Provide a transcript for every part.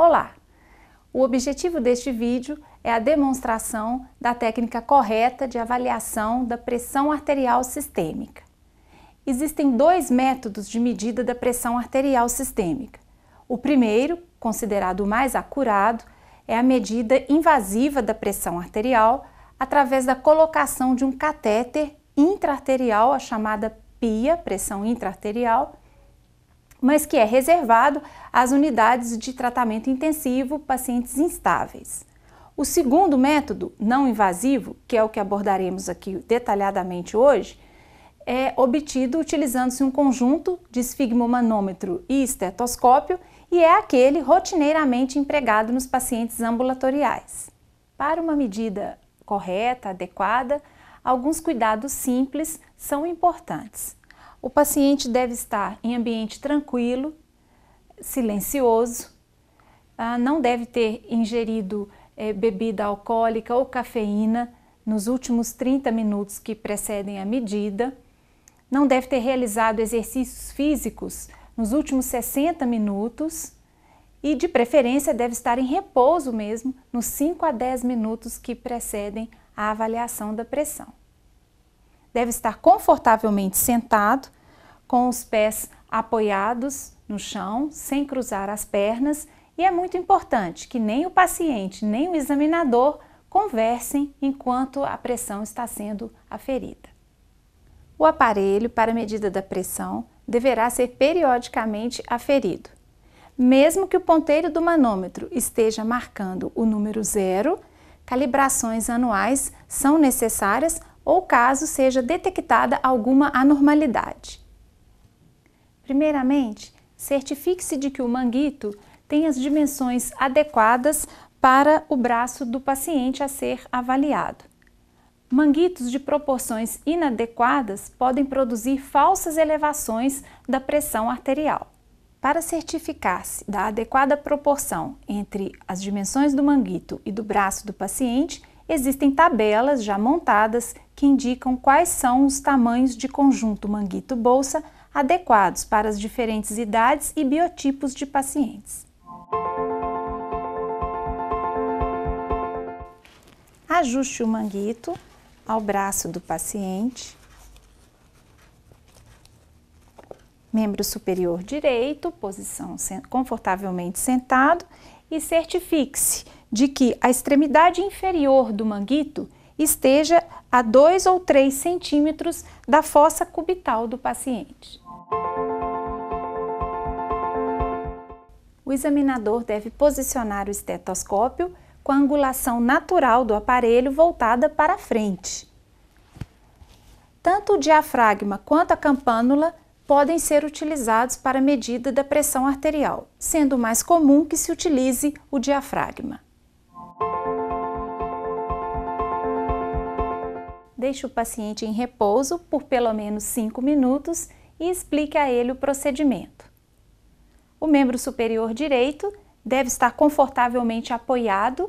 Olá! O objetivo deste vídeo é a demonstração da técnica correta de avaliação da pressão arterial sistêmica. Existem dois métodos de medida da pressão arterial sistêmica. O primeiro, considerado o mais acurado, é a medida invasiva da pressão arterial através da colocação de um catéter intraarterial, a chamada PIA, pressão intraarterial, mas que é reservado às unidades de tratamento intensivo pacientes instáveis. O segundo método, não invasivo, que é o que abordaremos aqui detalhadamente hoje, é obtido utilizando-se um conjunto de esfigmomanômetro e estetoscópio e é aquele rotineiramente empregado nos pacientes ambulatoriais. Para uma medida correta, adequada, alguns cuidados simples são importantes. O paciente deve estar em ambiente tranquilo, silencioso, ah, não deve ter ingerido eh, bebida alcoólica ou cafeína nos últimos 30 minutos que precedem a medida, não deve ter realizado exercícios físicos nos últimos 60 minutos e, de preferência, deve estar em repouso mesmo nos 5 a 10 minutos que precedem a avaliação da pressão deve estar confortavelmente sentado, com os pés apoiados no chão, sem cruzar as pernas, e é muito importante que nem o paciente nem o examinador conversem enquanto a pressão está sendo aferida. O aparelho para medida da pressão deverá ser periodicamente aferido. Mesmo que o ponteiro do manômetro esteja marcando o número zero, calibrações anuais são necessárias ou caso seja detectada alguma anormalidade. Primeiramente, certifique-se de que o manguito tem as dimensões adequadas para o braço do paciente a ser avaliado. Manguitos de proporções inadequadas podem produzir falsas elevações da pressão arterial. Para certificar-se da adequada proporção entre as dimensões do manguito e do braço do paciente, existem tabelas já montadas que indicam quais são os tamanhos de conjunto manguito-bolsa adequados para as diferentes idades e biotipos de pacientes. Ajuste o manguito ao braço do paciente, membro superior direito, posição confortavelmente sentado e certifique-se de que a extremidade inferior do manguito esteja a 2 ou 3 centímetros da fossa cubital do paciente. O examinador deve posicionar o estetoscópio com a angulação natural do aparelho voltada para a frente. Tanto o diafragma quanto a campanula podem ser utilizados para medida da pressão arterial, sendo mais comum que se utilize o diafragma. deixe o paciente em repouso por pelo menos 5 minutos e explique a ele o procedimento. O membro superior direito deve estar confortavelmente apoiado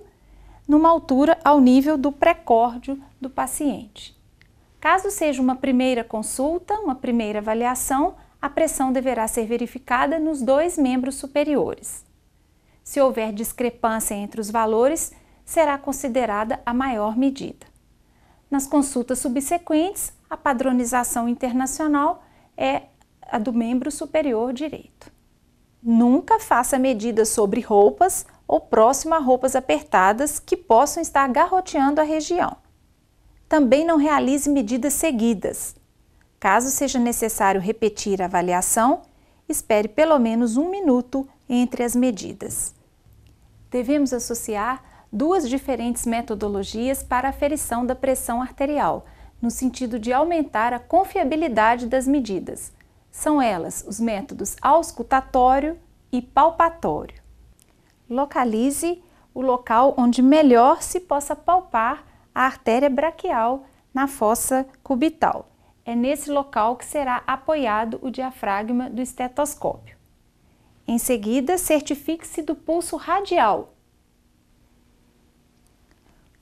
numa altura ao nível do precórdio do paciente. Caso seja uma primeira consulta, uma primeira avaliação, a pressão deverá ser verificada nos dois membros superiores. Se houver discrepância entre os valores, será considerada a maior medida. Nas consultas subsequentes, a padronização internacional é a do membro superior direito. Nunca faça medidas sobre roupas ou próximo a roupas apertadas que possam estar garroteando a região. Também não realize medidas seguidas. Caso seja necessário repetir a avaliação, espere pelo menos um minuto entre as medidas. Devemos associar duas diferentes metodologias para aferição da pressão arterial, no sentido de aumentar a confiabilidade das medidas. São elas os métodos auscultatório e palpatório. Localize o local onde melhor se possa palpar a artéria braquial na fossa cubital. É nesse local que será apoiado o diafragma do estetoscópio. Em seguida, certifique-se do pulso radial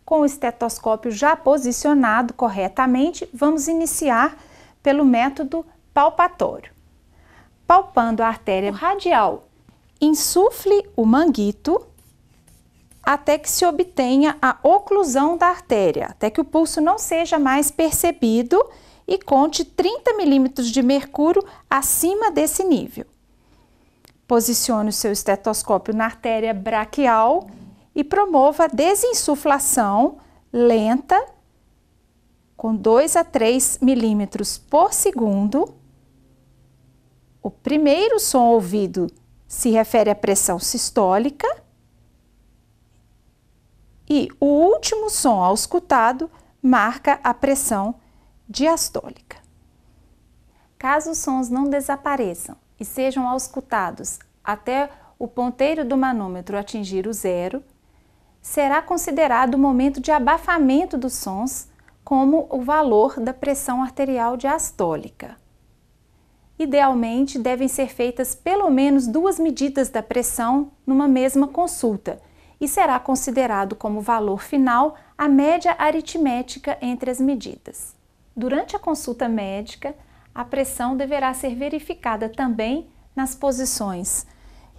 com o estetoscópio já posicionado corretamente, vamos iniciar pelo método palpatório. Palpando a artéria radial, insufle o manguito até que se obtenha a oclusão da artéria, até que o pulso não seja mais percebido e conte 30 milímetros de mercúrio acima desse nível. Posicione o seu estetoscópio na artéria braquial e promova a desinsuflação lenta com 2 a 3 milímetros por segundo. O primeiro som ouvido se refere à pressão sistólica e o último som auscultado marca a pressão diastólica. Caso os sons não desapareçam e sejam auscultados até o ponteiro do manômetro atingir o zero, será considerado o momento de abafamento dos sons como o valor da pressão arterial diastólica. Idealmente, devem ser feitas pelo menos duas medidas da pressão numa mesma consulta e será considerado como valor final a média aritmética entre as medidas. Durante a consulta médica, a pressão deverá ser verificada também nas posições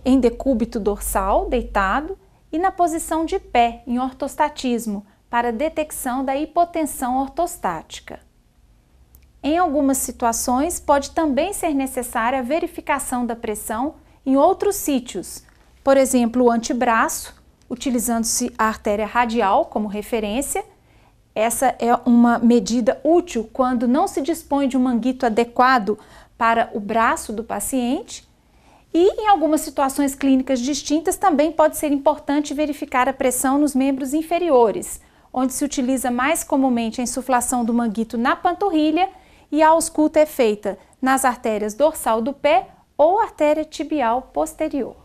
em decúbito dorsal, deitado, e na posição de pé, em ortostatismo, para detecção da hipotensão ortostática. Em algumas situações, pode também ser necessária a verificação da pressão em outros sítios, por exemplo, o antebraço, utilizando-se a artéria radial como referência. Essa é uma medida útil quando não se dispõe de um manguito adequado para o braço do paciente e em algumas situações clínicas distintas também pode ser importante verificar a pressão nos membros inferiores, onde se utiliza mais comumente a insuflação do manguito na panturrilha e a ausculta é feita nas artérias dorsal do pé ou artéria tibial posterior.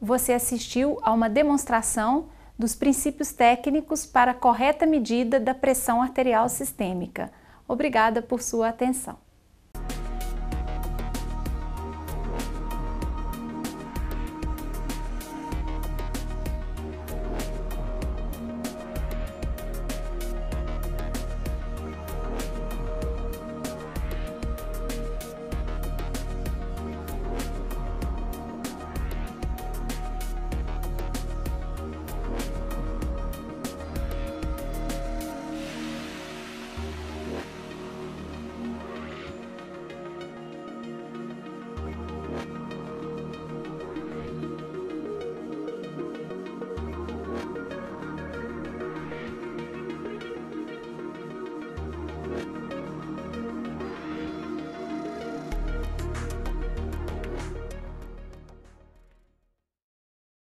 Você assistiu a uma demonstração dos princípios técnicos para a correta medida da pressão arterial sistêmica. Obrigada por sua atenção.